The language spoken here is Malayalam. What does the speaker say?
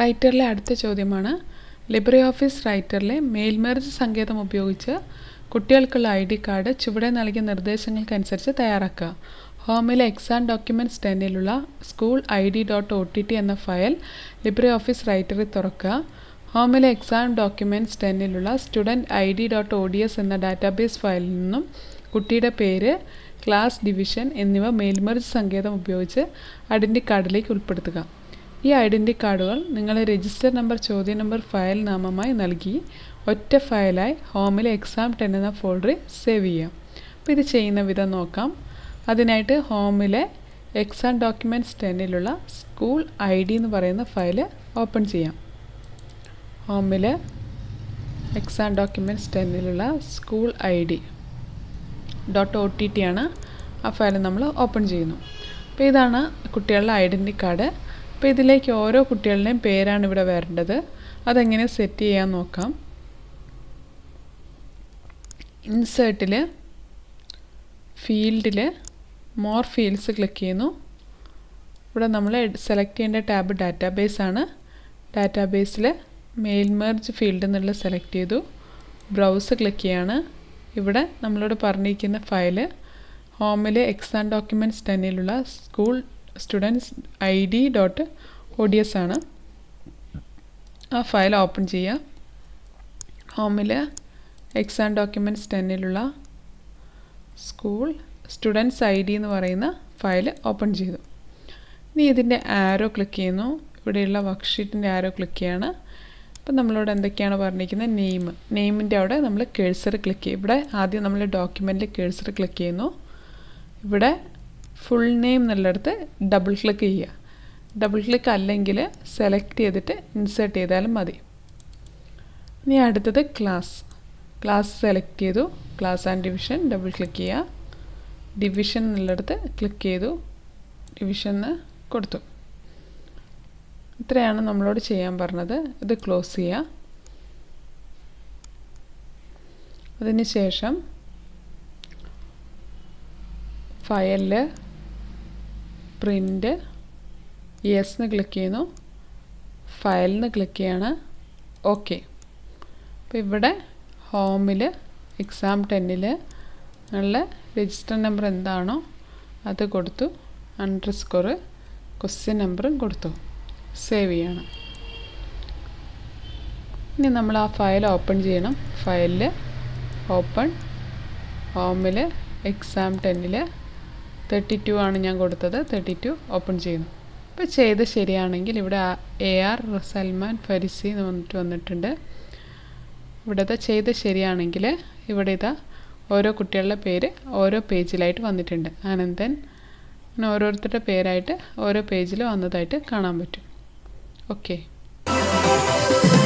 റൈറ്ററിലെ അടുത്ത ചോദ്യമാണ് ലിബ്രെ ഓഫീസ് റൈറ്ററിലെ മേൽമേർജ് സങ്കേതം ഉപയോഗിച്ച് കുട്ടികൾക്കുള്ള ഐ ഡി കാർഡ് ചുവടെ നൽകിയ നിർദ്ദേശങ്ങൾക്കനുസരിച്ച് തയ്യാറാക്കുക ഹോമിലെ എക്സാം ഡോക്യുമെൻറ്റ്സ് ടെന്നിലുള്ള school I D dot O T T എന്ന ഫയൽ ലിബ്രെ ഓഫീസ് റൈറ്ററിൽ തുറക്കുക ഹോമിലെ എക്സാം ഡോക്യുമെൻറ്റ്സ് ടെന്നിലുള്ള student I D dot O D S എന്ന ഡാറ്റാബേസ് ഫയലിൽ നിന്നും കുട്ടിയുടെ പേര് ക്ലാസ് ഡിവിഷൻ എന്നിവ മേൽമറിച്ച് സങ്കേതം ഉപയോഗിച്ച് ഐഡൻറ്റി കാർഡിലേക്ക് ഉൾപ്പെടുത്തുക ഈ ഐഡൻറ്റി കാർഡുകൾ നിങ്ങളെ രജിസ്റ്റർ നമ്പർ ചോദ്യ നമ്പർ ഫയൽ നാമമായി നൽകി ഒറ്റ ഫയലായി ഹോമിലെ എക്സാം ടെൻ എന്ന ഫോൾഡറിൽ സേവ് ചെയ്യാം അപ്പോൾ ഇത് ചെയ്യുന്ന വിധം നോക്കാം അതിനായിട്ട് ഹോമിലെ എക്സാം ഡോക്യുമെൻറ്റ്സ് ടെന്നിലുള്ള സ്കൂൾ ഐ ഡി എന്ന് പറയുന്ന ഫയൽ ഓപ്പൺ ചെയ്യാം ഹോമിൽ എക്സാം ഡോക്യുമെൻറ്റ്സ് ടെന്നിലുള്ള school I D dot O T T ആണ് ആ ഫയൽ നമ്മൾ ഓപ്പൺ ചെയ്യുന്നു അപ്പോൾ ഇതാണ് കുട്ടികളുടെ ഐഡൻറ്റി കാർഡ് അപ്പോൾ ഇതിലേക്ക് ഓരോ കുട്ടികളുടെയും പേരാണ് ഇവിടെ വരേണ്ടത് അതെങ്ങനെ സെറ്റ് ചെയ്യാൻ നോക്കാം ഇൻസേർട്ടിൽ ഫീൽഡിൽ മോർ ഫീൽഡ്സ് ക്ലിക്ക് ചെയ്യുന്നു ഇവിടെ നമ്മൾ സെലക്ട് ചെയ്യേണ്ട ടാബ് ഡാറ്റാബേസ് ആണ് ഡാറ്റാബേസിൽ മെയിൽ മെർജ് ഫീൽഡ് എന്നുള്ള സെലക്ട് ചെയ്തു ബ്രൗസ് ക്ലിക്ക് ചെയ്യാണ് ഇവിടെ നമ്മളോട് പറഞ്ഞിരിക്കുന്ന ഫയൽ ഹോമിലെ എക്സാം ഡോക്യുമെൻറ്റ്സ് ടെന്നിലുള്ള school students I D dot O D S ആണ് ആ ഫയൽ ഓപ്പൺ ചെയ്യുക ഹോമിൽ എക്സാം ഡോക്യുമെൻറ്റ്സ് ടെന്നിലുള്ള സ്കൂൾ സ്റ്റുഡൻസ് ഐ ഡി എന്ന് പറയുന്ന ഫയൽ ഓപ്പൺ ചെയ്തു ഇനി ഇതിൻ്റെ ആരോ ക്ലിക്ക് ചെയ്യുന്നു ഇവിടെയുള്ള വർക്ക്ഷീറ്റിൻ്റെ ആരോ ക്ലിക്ക് ചെയ്യാണ് അപ്പം നമ്മളോട് എന്തൊക്കെയാണ് പറഞ്ഞിരിക്കുന്നത് നെയിം നെയിമിൻ്റെ അവിടെ നമ്മൾ കേഴ്സർ ക്ലിക്ക് ചെയ്യും ഇവിടെ ആദ്യം നമ്മൾ ഡോക്യുമെൻറ്റിൽ കേഴ്സർ ക്ലിക്ക് ചെയ്യുന്നു ഇവിടെ ഫുൾ നെയിം എന്നുള്ളിടത്ത് ഡബിൾ ക്ലിക്ക് ചെയ്യുക ഡബിൾ ക്ലിക്ക് അല്ലെങ്കിൽ സെലക്ട് ചെയ്തിട്ട് ഇൻസേർട്ട് ചെയ്താലും മതി ഇനി അടുത്തത് ക്ലാസ് ക്ലാസ് സെലക്ട് ചെയ്തു class and division double click ചെയ്യുക ഡിവിഷൻ എന്നുള്ളിടത്ത് ക്ലിക്ക് ചെയ്തു ഡിവിഷൻ കൊടുത്തു ഇത്രയാണ് നമ്മളോട് ചെയ്യാൻ പറഞ്ഞത് ഇത് ക്ലോസ് ചെയ്യുക അതിന് ശേഷം ഫയലിൽ പ്രിൻറ്റ് യെസ്ന്ന് ക്ലിക്ക് ചെയ്യുന്നു ഫയൽ ക്ലിക്ക് ചെയ്യാണ് ഓക്കെ അപ്പോൾ ഇവിടെ ഹോമിൽ എക്സാം ടെന്നിൽ നിങ്ങളുടെ രജിസ്റ്റർ നമ്പർ എന്താണോ അത് കൊടുത്തു അണ്ടർ സ്കോറ് ക്വസ്റ്റ്യൻ നമ്പറും കൊടുത്തു സേവ് ചെയ്യണം ഇനി നമ്മൾ ആ ഫയൽ ഓപ്പൺ ചെയ്യണം ഫയലിൽ ഓപ്പൺ ഹോമിൽ എക്സാം ടെന്നിൽ തേർട്ടി ടു ആണ് ഞാൻ കൊടുത്തത് തേർട്ടി ടു ഓപ്പൺ ചെയ്യുന്നു ഇപ്പോൾ ചെയ്ത് ശരിയാണെങ്കിൽ ഇവിടെ എ ആർ സൽമാൻ ഫരിസി എന്ന് പറഞ്ഞിട്ട് വന്നിട്ടുണ്ട് ഇവിടുത്തെ ചെയ്ത് ശരിയാണെങ്കിൽ ഇവിടെ ഇതാ ഓരോ കുട്ടികളുടെ പേര് ഓരോ പേജിലായിട്ട് വന്നിട്ടുണ്ട് അനന്തൻ പിന്നെ ഓരോരുത്തരുടെ പേരായിട്ട് ഓരോ പേജിൽ വന്നതായിട്ട് കാണാൻ പറ്റും ഓക്കെ